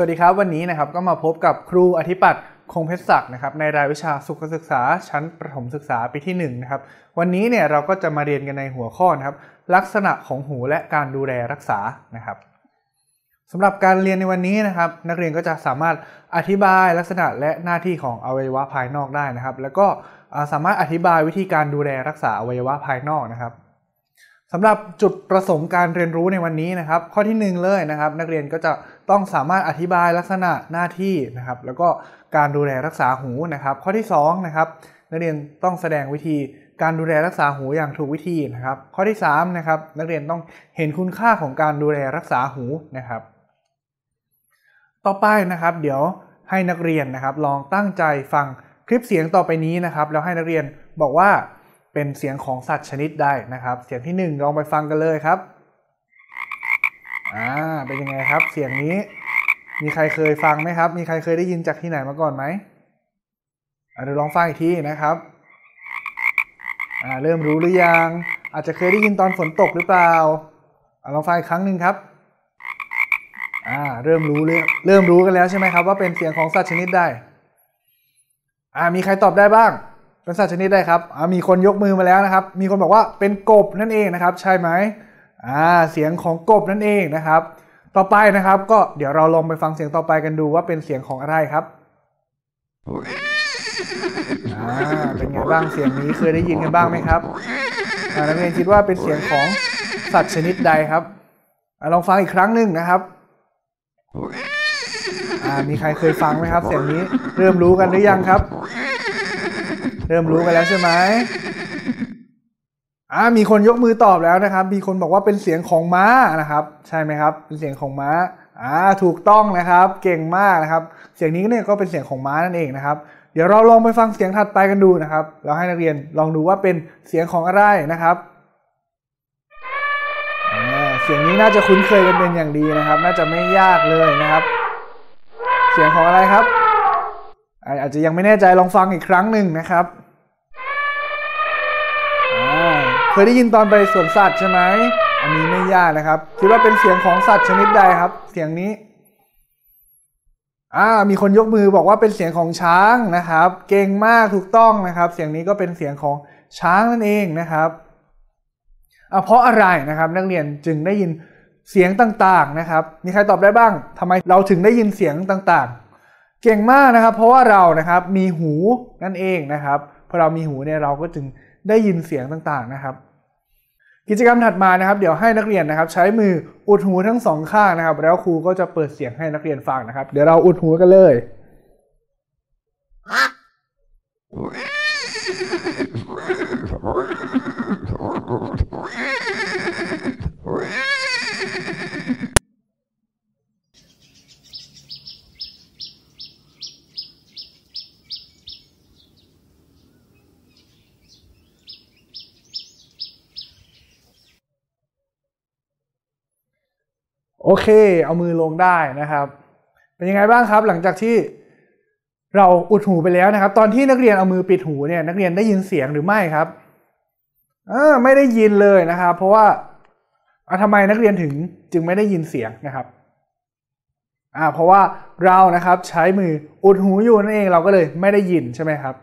สวัสดีครับ วันนี้นะครับก็มาพบกับครูอธิปัตย์คงเพชรศักดิ์นะครับในรายวิชาสุขศึกษาชั้นประถมศึกษาปีที่1นะครับ วันนี้เนี่ยเราก็จะมาเรียนกันในหัวข้อนะครับ ลักษณะของหูและการดูแลรักษานะครับสำหรับการเรียนในวันนี้นะครับ นักเรียนก็จะสามารถอธิบายลักษณะและหน้าที่ของอวัยวะภายนอกได้นะครับ แล้วก็สามารถอธิบายวิธีการดูแลรักษาอวัยวะภายนอกนะครับสำหรับจุดประสงค์การเรียนรู้ในวันนี้นะครับ ข้อที่1เลยนะครับนักเรียนก็จะต้องสามารถอธิบายลักษณะหน้าที่นะครับ แล้วก็การดูแลรักษาหูนะครับ ข้อที่2นะครับนักเรียนต้องแสดงวิธีการดูแลรักษาหูอย่างถูกวิธีนะครับ ข้อที่3นะครับนักเรียนต้องเห็นคุณค่าของการดูแลรักษาหูนะครับ ต่อไปนะครับเดี๋ยวให้นักเรียนนะครับ ลองตั้งใจฟังคลิปเสียงต่อไปนี้นะครับแล้วให้นักเรียนบอกว่าเป็นเสียงของสัตว์ชนิดใดนะครับ เสียงที่ 1 ลองไปฟังกันเลยครับ อ่าเป็นยังไงครับ เสียงนี้ มีใครเคยฟังไหมครับ มีใครเคยได้ยินจากที่ไหนมาก่อนไหมเดี๋ยวลองฟังอีกทีนะครับอ่า เริ่มรู้หรือยัง อาจจะเคยได้ยินตอนฝนตกหรือเปล่าลองฟังอีกครั้งหนึ่งครับ อ่า เริ่มรู้เรื่อเริ่มรู้กันแล้วใช่ไหมครับว่าเป็นเสียงของสัตว์ชนิดใดอ่า มีใครตอบได้บ้างเป็นสัตว์ชนิดได้ครับมีคนยกมือมาแล้วนะครับ มีคนบอกว่าเป็นกบนั่นเองนะครับ ใช่ไหมอ่า เสียงของกบนั่นเองนะครับ ต่อไปนะครับ ก็เดี๋ยวเราลองไปฟังเสียงต่อไปกันดูว่าเป็นเสียงของอะไรครับเป็นไงบ้าง เสียงนี้เคยได้ยินกันบ้างไหมครับ นักเรียนคิดว่าเป็นเสียงของสัตว์ชนิดใดครับอลองฟังอีกครั้งหนึ่งนะครับมีใครเคยฟังไหมครับ เสียงนี้เริ่มรู้กันหรือยังครับเริ่มรู้กันแล้วใช่ไหมอ่า มีคนยกมือตอบแล้วนะครับ มีคนบอกว่าเป็นเสียงของม้านะครับ ใช่ไหมครับ เป็นเสียงของม้า อ่า ถูกต้องนะครับ เก่งมากนะครับ เสียงนี้เนี่ยก็เป็นเสียงของม้านั่นเองนะครับ เดี๋ยวเราลองไปฟังเสียงถัดไปกันดูนะครับ เราให้นักเรียนลองดูว่าเป็นเสียงของอะไรนะครับ เสียงนี้น่าจะคุ้นเคยกันเป็นอย่างดีนะครับ น่าจะไม่ยากเลยนะครับ เสียงของอะไรครับอาจจะยังไม่แน่ใจลองฟังอีกครั้งหนึ่งนะครับเคยได้ยินตอนไปสวนสัตว์ใช่ไหมอันนี้ไม่ยากนะครับ คิดว่าเป็นเสียงของสัตว์ชนิดใดครับ เสียงนี้อ่ามีคนยกมือบอกว่าเป็นเสียงของช้างนะครับ เก่งมากถูกต้องนะครับ เสียงนี้ก็เป็นเสียงของช้างนั่นเองนะครับเพราะอะไรนะครับ นักเรียนจึงได้ยินเสียงต่าง ๆ นะครับ มีใครตอบได้บ้าง ทำไมเราถึงได้ยินเสียงต่าง ๆเก่งมากนะครับ เพราะว่าเรานะครับ มีหูนั่นเองนะครับพอเรามีหูเนี่ยเราก็จึงได้ยินเสียงต่างๆนะครับ กิจกรรมถัดมานะครับ เดี๋ยวให้นักเรียนนะครับ ใช้มืออุดหูทั้งสองข้างนะครับ แล้วครูก็จะเปิดเสียงให้นักเรียนฟังนะครับ เดี๋ยวเราอุดหูกันเลย w โอเค เอามือลงได้นะครับ เป็นยังไงบ้างครับ หลังจากที่เราอุดหูไปแล้วนะครับ ตอนที่นักเรียนเอามือปิดหูเนี่ย นักเรียนได้ยินเสียงหรือไม่ครับอ่าไม่ได้ยินเลยนะครับ เพราะว่าอ่ทำไมนักเรียนถึงจึงไม่ได้ยินเสียงนะครับ อ่า เพราะว่าเรานะครับ ใช้มืออุดหูอยู่นั่นเอง เราก็เลย ไม่ได้ยินใช่ไหมครับ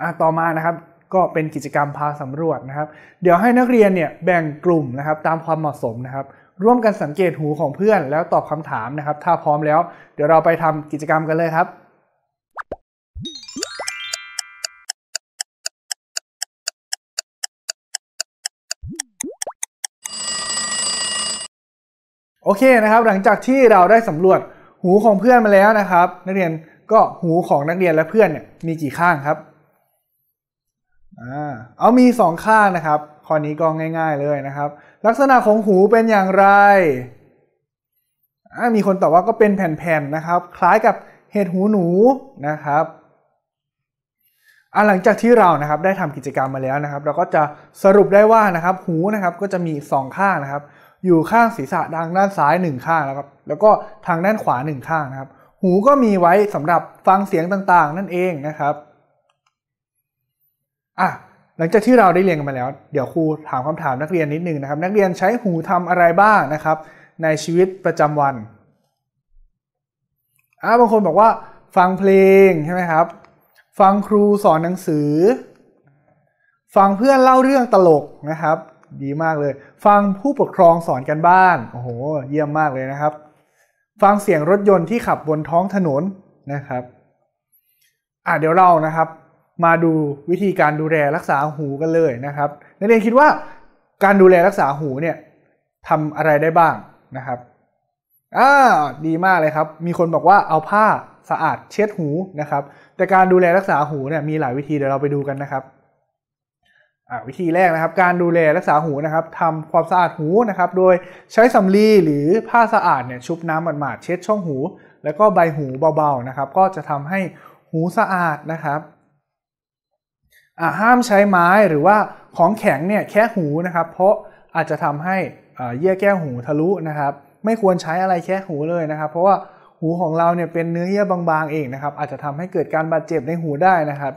อ่าต่อมานะครับ ก็เป็นกิจกรรมพาสำรวจนะครับ เดี๋ยวให้นักเรียนเนี่ยแบ่งกลุ่มนะครับ ตามความเหมาะสมนะครับร่วมกันสังเกตหูของเพื่อนแล้วตอบคำถามนะครับ ถ้าพร้อมแล้วเดี๋ยวเราไปทำกิจกรรมกันเลยครับ โอเคนะครับ หลังจากที่เราได้สำรวจหูของเพื่อนมาแล้วนะครับ นักเรียนก็หูของนักเรียนและเพื่อนเนี่ย มีกี่ข้างครับอ่าเอามีสองข้างนะครับข้อนี้ก็ง่ายๆเลยนะครับ ลักษณะของหูเป็นอย่างไร มีคนตอบว่าก็เป็นแผ่นๆนะครับ คล้ายกับเห็ดหูหนูนะครับหลังจากที่เรานะครับ ได้ทำกิจกรรมมาแล้วนะครับ เราก็จะสรุปได้ว่านะครับ หูนะครับก็จะมี2ข้างนะครับ อยู่ข้างศีรษะทางด้านซ้าย1ข้างนะครับ แล้วก็ทางด้านขวา1ข้างนะครับ หูก็มีไว้สำหรับฟังเสียงต่างๆ นั่นเองนะครับ อ่ะหลังจากที่เราได้เรียนกันมาแล้ว เดี๋ยวครูถามคำถามนักเรียนนิดนึงนะครับ นักเรียนใช้หูทำอะไรบ้างนะครับ ในชีวิตประจำวันอ่าบางคนบอกว่าฟังเพลงใช่ไหมครับ ฟังครูสอนหนังสือ ฟังเพื่อนเล่าเรื่องตลกนะครับ ดีมากเลย ฟังผู้ปกครองสอนกันบ้านโอ้โหเยี่ยมมากเลยนะครับ ฟังเสียงรถยนต์ที่ขับบนท้องถนนนะครับอ่ะเดี๋ยวเรานะครับมาดูวิธีการดูแลรักษาหูกันเลยนะครับ นักเรียนคิดว่าการดูแลรักษาหูเนี่ยทำอะไรได้บ้างนะครับอ่าดีมากเลยครับ มีคนบอกว่าเอาผ้าสะอาดเช็ดหูนะครับ แต่การดูแลรักษาหูเนี่ยมีหลายวิธีเดี๋ยวเราไปดูกันนะครับวิธีแรกนะครับ การดูแลรักษาหูนะครับทำความสะอาดหูนะครับ โดยใช้สำลี หรือผ้าสะอาดเนี่ยชุบน้ำหมาดๆเช็ดช่องหู แล้วก็ใบหูเบาๆนะครับ ก็จะทำให้หูสะอาดนะครับห้ามใช้ไม้หรือว่าของแข็งเนี่ยแค่หูนะครับ เพราะอาจจะทำให้เยื่อแก้วหูทะลุนะครับ ไม่ควรใช้อะไรแค่หูเลยนะครับ เพราะว่าหูของเราเนี่ยเป็นเนื้อเยื่อบางๆ เองนะครับ อาจจะทำให้เกิดการบาดเจ็บในหูได้นะครับ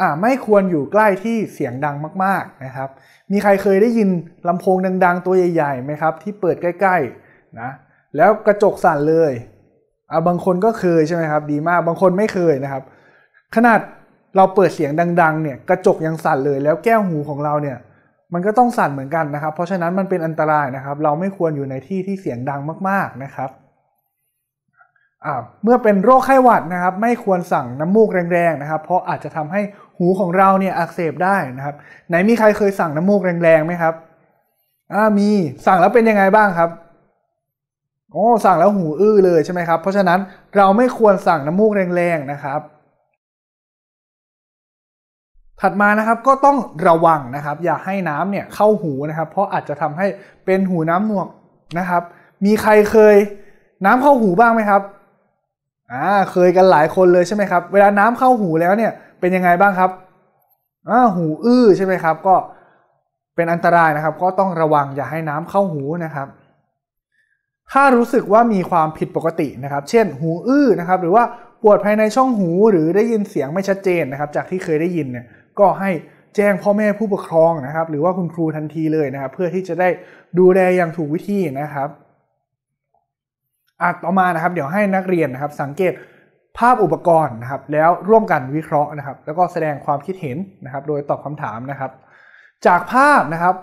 อ่าไม่ควรอยู่ใกล้ที่เสียงดังมากๆนะครับ มีใครเคยได้ยินลำโพงดังๆตัวใหญ่ๆไหมครับ ที่เปิดใกล้ๆนะแล้วกระจกสั่นเลยอ่าบางคนก็เคยใช่ไหมครับ ดีมากบางคนไม่เคยนะครับ ขนาดเราเปิดเสียงดังๆ เนี่ยกระจกยังสั่นเลยแล้วแก้วหูของเราเนี่ย มันก็ต้องสั่นเหมือนกันนะครับ เพราะฉะนั้นมันเป็นอันตรายนะครับ เราไม่ควรอยู่ในที่ที่เสียงดังมาก ๆนะครับเมื่อเป็นโรคไข้หวัดนะครับ ไม่ควรสั่งน้ำมูกแรงๆนะครับ เพราะอาจจะทำให้หูของเราเนี่ยอักเสบได้นะครับ ไหนมีใครเคยสั่งน้ำมูกแรงๆไหมครับอ่ามีสั่งแล้วเป็นยังไงบ้างครับ โอ้สั่งแล้วหูอื้อเลยใช่ไหมครับ เพราะฉะนั้นเราไม่ควรสั่งน้ำมูกแรงๆนะครับถัดมานะครับก็ต้องระวังนะครับ อย่าให้น้ำเนี่ย เข้าหูนะครับ เพราะอาจจะทำให้เป็นหูน้ำหนวกนะครับ มีใครเคยน้ำเข้าหูบ้างไหมครับอ่าเคยกันหลายคนเลยใช่ไหมครับ เวลาน้ำเข้าหูแล้วเนี่ยเป็นยังไงบ้างครับอ่าหูอื้อใช่ไหมครับ ก็เป็นอันตรายนะครับ ก็ต้องระวังอย่าให้น้ำเข้าหูนะครับ ถ้ารู้สึกว่ามีความผิดปกตินะครับ เช่น หูอื้อนะครับ หรือว่าปวดภายในช่องหูหรือได้ยินเสียงไม่ชัดเจนนะครับ จากที่เคยได้ยินเนี่ยก็ให้แจ้งพ่อแม่ผู้ปกครองนะครับ หรือว่าคุณครูทันทีเลยนะครับ เพื่อที่จะได้ดูแลอย่างถูกวิธีนะครับอ่ะต่อมานะครับ เดี๋ยวให้นักเรียนนะครับ สังเกตภาพอุปกรณ์นะครับ แล้วร่วมกันวิเคราะห์นะครับ แล้วก็แสดงความคิดเห็นนะครับ โดยตอบคำถามนะครับ จากภาพนะครับ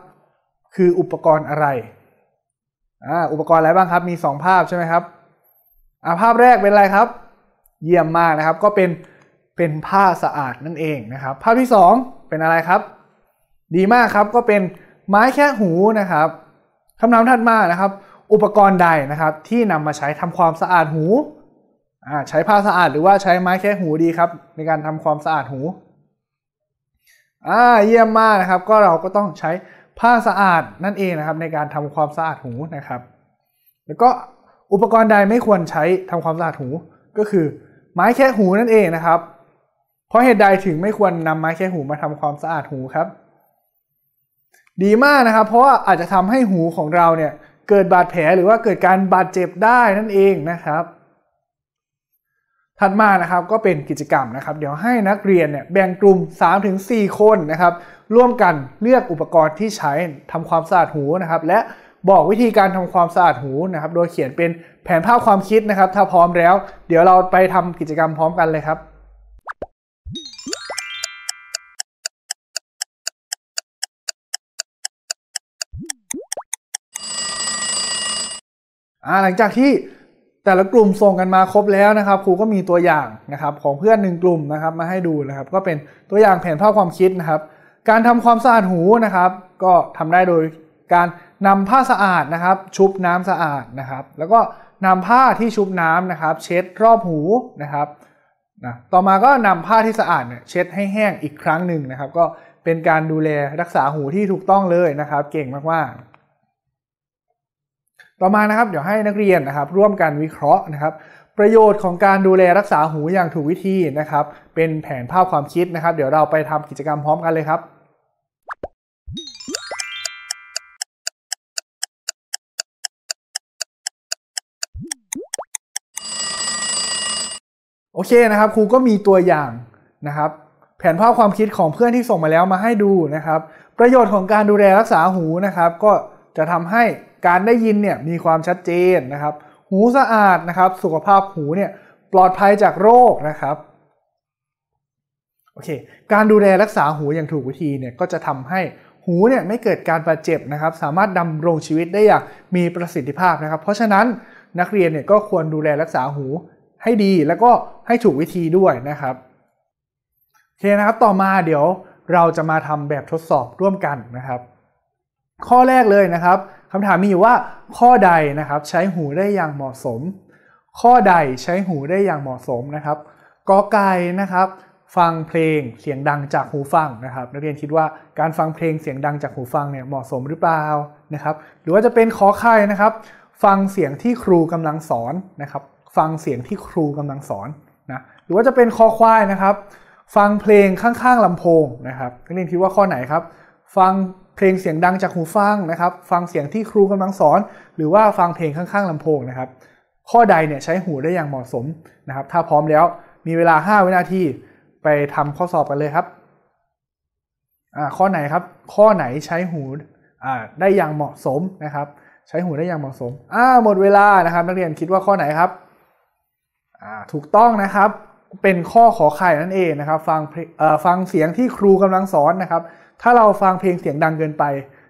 คืออุปกรณ์อะไรอ่าอุปกรณ์อะไรบ้างครับ มี 2 ภาพใช่ไหมครับอ่าภาพแรกเป็นอะไรครับ เยี่ยมมากนะครับ ก็เป็นเป็นผ้าสะอาดนั่นเองนะครับ ภาพที่2เป็นอะไรครับ ดีมากครับก็เป็นไม้แค่หูนะครับคำถามถัดมานะครับ อุปกรณ์ใดนะครับ ที่นำมาใช้ทำความสะอาดหู ใช้ผ้าสะอาดหรือว่าใช้ไม้แค่หูดีครับ ในการทำความสะอาดหูอ่าเยี่ยมมากนะครับ ก็เราก็ต้องใช้ผ้าสะอาดนั่นเองนะครับ ในการทำความสะอาดหูนะครับ แล้วก็อุปกรณ์ใดไม่ควรใช้ทำความสะอาดหู ก็คือ ไม้แค่หูนั่นเองนะครับเพราะเหตุใดถึงไม่ควรนำไม้แค่หูมาทำความสะอาดหูครับ ดีมากนะครับ เพราะว่าอาจจะทำให้หูของเราเนี่ยเกิดบาดแผลหรือว่าเกิดการบาดเจ็บได้นั่นเองนะครับ ถัดมานะครับก็เป็นกิจกรรมนะครับเดี๋ยวให้นักเรียนเนี่ยแบ่งกลุ่ม3-4 คนนะครับ ร่วมกันเลือกอุปกรณ์ที่ใช้ทำความสะอาดหูนะครับ และบอกวิธีการทำความสะอาดหูนะครับ โดยเขียนเป็นแผนภาพความคิดนะครับ ถ้าพร้อมแล้ว เดี๋ยวเราไปทำกิจกรรมพร้อมกันเลยครับหลังจากที่แต่ละกลุ่มส่งกันมาครบแล้วนะครับครูก็มีตัวอย่างนะครับ ของเพื่อนหนึ่งกลุ่มนะครับ มาให้ดูนะครับ ก็เป็นตัวอย่างแผนภาพความคิดนะครับ การทำความสะอาดหูนะครับ ก็ทำได้โดยการนำผ้าสะอาดนะครับ ชุบน้ำสะอาดนะครับ แล้วก็นำผ้าที่ชุบน้ำนะครับ เช็ดรอบหูนะครับนะต่อมาก็นำผ้าที่สะอาดเนี่ย เช็ดให้แห้งอีกครั้งหนึ่งนะครับ ก็เป็นการดูแลรักษาหูที่ถูกต้องเลยนะครับ เก่งมากๆต่อมานะครับเดี๋ยวให้นักเรียนนะครับ ร่วมกันวิเคราะห์นะครับ ประโยชน์ของการดูแลรักษาหูอย่างถูกวิธีนะครับ เป็นแผนภาพความคิดนะครับ เดี๋ยวเราไปทำกิจกรรมพร้อมกันเลยครับโอเคนะครับ ครูก็มีตัวอย่างนะครับ แผนภาพความคิดของเพื่อนที่ส่งมาแล้วมาให้ดูนะครับ ประโยชน์ของการดูแลรักษาหูนะครับ ก็จะทำให้การได้ยินเนี่ยมีความชัดเจนนะครับ หูสะอาดนะครับ สุขภาพหูเนี่ยปลอดภัยจากโรคนะครับโอเค การดูแลรักษาหูอย่างถูกวิธีเนี่ย ก็จะทำให้หูเนี่ยไม่เกิดการบาดเจ็บนะครับ สามารถดำรงชีวิตได้อย่างมีประสิทธิภาพนะครับ เพราะฉะนั้นนักเรียนเนี่ยก็ควรดูแลรักษาหูให้ดีแล้วก็ให้ถูกวิธีด้วยนะครับโอเคนะครับต่อมาเดี๋ยวเราจะมาทำแบบทดสอบร่วมกันนะครับข้อแรกเลยนะครับคำถามมีอยู่ว่า ข้อใดนะครับใช้หูได้อย่างเหมาะสม ข้อใดใช้หูได้อย่างเหมาะสมนะครับกอไก่นะครับ ฟังเพลงเสียงดังจากหูฟังนะครับ นักเรียนคิดว่า การฟังเพลงเสียงดังจากหูฟังเนี่ยเหมาะสมหรือเปล่านะครับหรือว่าจะเป็นขอไข่นะครับ ฟังเสียงที่ครูกำลังสอนนะครับ ฟังเสียงที่ครูกำลังสอนนะหรือว่าจะเป็นคอควายนะครับ ฟังเพลงข้างๆลำโพงนะครับนักเรียนคิดว่าข้อไหนครับ ฟังเพลงเสียงดังจากหูฟังนะครับ ฟังเสียงที่ครูกำลังสอน หรือว่าฟังเพลงข้างๆลำโพงนะครับ ข้อใดเนี่ยใช้หูได้อย่างเหมาะสมนะครับ ถ้าพร้อมแล้ว มีเวลา5วินาที ไปทำข้อสอบกันเลยครับข้อไหนครับ ข้อไหนใช้หูได้อย่างเหมาะสมนะครับ ใช้หูได้อย่างเหมาะสม อ่า หมดเวลานะครับ นักเรียนคิดว่าข้อไหนครับ ถูกต้องนะครับ เป็นข้อขอไข่นั่นเอง นะครับ ฟังฟังเสียงที่ครูกำลังสอนนะครับถ้าเราฟังเพลงเสียงดังเกินไป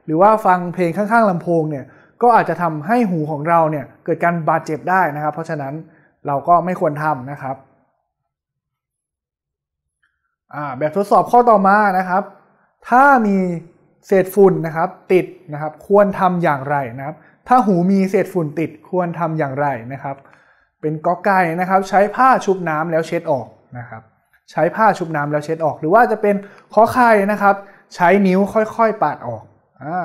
หรือว่าฟังเพลงข้างๆลำโพงเนี่ย ก็อาจจะทำให้หูของเราเนี่ย เกิดการบาดเจ็บได้นะครับ เพราะฉะนั้นเราก็ไม่ควรทำนะครับแบบทดสอบข้อต่อมานะครับ ถ้ามีเศษฝุ่นนะครับ ติดนะครับ ควรทำอย่างไรนะครับ ถ้าหูมีเศษฝุ่นติดควรทำอย่างไรนะครับ เป็นก๊อกไก่นะครับ ใช้ผ้าชุบน้ำแล้วเช็ดออกนะครับ ใช้ผ้าชุบน้ำแล้วเช็ดออก หรือว่าจะเป็นขอไข่นะครับใช้นิ้วค่อยๆปาดออก อ่า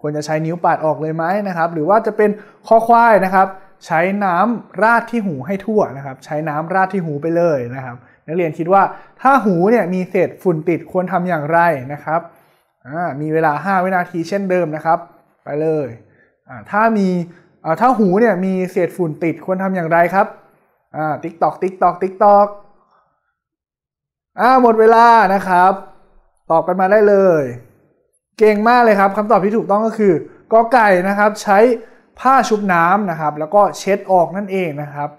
ควรจะใช้นิ้วปาดออกเลยไหมนะครับ หรือว่าจะเป็นข้อควายนะครับ ใช้น้ำราดที่หูให้ทั่วนะครับ ใช้น้ำราดที่หูไปเลยนะครับนักเรียนคิดว่าถ้าหูเนี่ยมีเศษฝุ่นติดควรทำอย่างไรนะครับมีเวลา5วินาทีเช่นเดิมนะครับ ไปเลยถ้ามีถ้าหูเนี่ย มีเศษฝุ่นติดควรทำอย่างไรครับติ๊กตอกติ๊กตอกติ๊กตอกอหมดเวลานะครับตอบกันมาได้เลย เก่งมากเลยครับคำตอบที่ถูกต้องก็คือกอไก่นะครับ ใช้ผ้าชุบน้ำนะครับ แล้วก็เช็ดออกนั่นเองนะครับ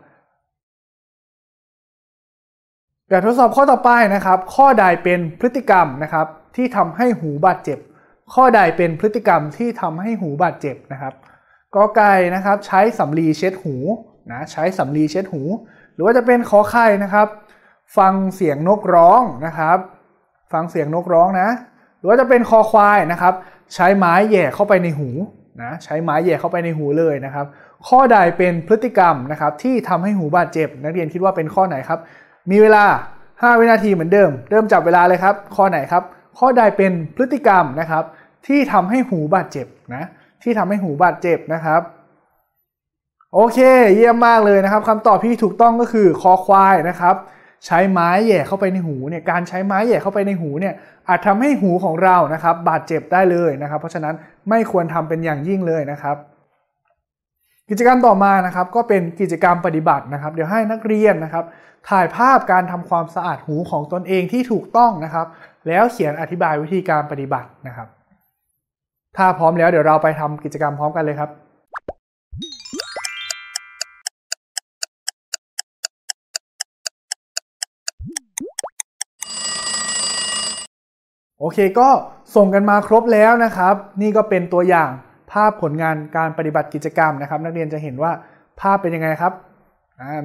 แบบทดสอบข้อต่อไปนะครับ ข้อใดเป็นพฤติกรรมนะครับ ที่ทำให้หูบาดเจ็บ ข้อใดเป็นพฤติกรรมที่ทำให้หูบาดเจ็บนะครับกอไก่นะครับ ใช้สำลีเช็ดหูนะใช้สำลีเช็ดหู หรือว่าจะเป็นขอไข่นะครับ ฟังเสียงนกร้องนะครับฟังเสียงนกร้องนะ หรือว่าจะเป็นคอควายนะครับ ใช้ไม้แย่เข้าไปในหูนะใช้ไม้แย่เข้าไปในหูเลยนะครับ ข้อใดเป็นพฤติกรรมนะครับ ที่ทำให้หูบาดเจ็บ นักเรียนคิดว่าเป็นข้อไหนครับ มีเวลา5วินาทีเหมือนเดิมเริ่มจับเวลาเลยครับ ข้อไหนครับ ข้อใดเป็นพฤติกรรมนะครับ ที่ทำให้หูบาดเจ็บนะที่ทำให้หูบาดเจ็บนะครับ โอเค เยี่ยมมากเลยนะครับคำตอบที่ถูกต้องก็คือคอควายนะครับใช้ไม้แย่เข้าไปในหูเนี่ยการใช้ไม้แย่เข้าไปในหูเนี่ย อาจทำให้หูของเรานะครับ บาดเจ็บได้เลยนะครับ เพราะฉะนั้นไม่ควรทำเป็นอย่างยิ่งเลยนะครับ กิจกรรมต่อมานะครับ ก็เป็นกิจกรรมปฏิบัตินะครับ เดี๋ยวให้นักเรียนนะครับ ถ่ายภาพการทำความสะอาดหูของตนเองที่ถูกต้องนะครับ แล้วเขียนอธิบายวิธีการปฏิบัตินะครับ ถ้าพร้อมแล้วเดี๋ยวเราไปทำกิจกรรมพร้อมกันเลยครับโอเคก็ส่งกันมาครบแล้วนะครับ นี่ก็เป็นตัวอย่างภาพผลงานการปฏิบัติกิจกรรมนะครับ นักเรียนจะเห็นว่าภาพเป็นยังไงครับ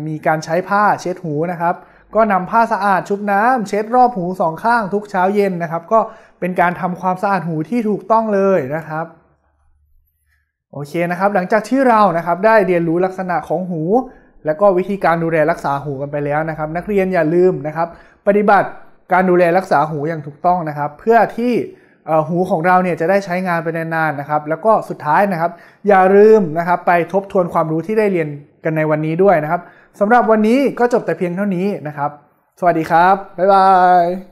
มีการใช้ผ้าเช็ดหูนะครับ ก็นำผ้าสะอาดชุบน้ำ เช็ดรอบหูสองข้างทุกเช้าเย็นนะครับ ก็เป็นการทำความสะอาดหูที่ถูกต้องเลยนะครับโอเคนะครับ หลังจากที่เรานะครับ ได้เรียนรู้ลักษณะของหู และก็วิธีการดูแลรักษาหูกันไปแล้วนะครับ นักเรียนอย่าลืมนะครับ ปฏิบัติการดูแลรักษาหูอย่างถูกต้องนะครับ เพื่อที่หูของเราเนี่ยจะได้ใช้งานไปนานๆนะครับ แล้วก็สุดท้ายนะครับ อย่าลืมนะครับไปทบทวนความรู้ที่ได้เรียนกันในวันนี้ด้วยนะครับสำหรับวันนี้ก็จบแต่เพียงเท่านี้นะครับ สวัสดีครับบ๊ายบาย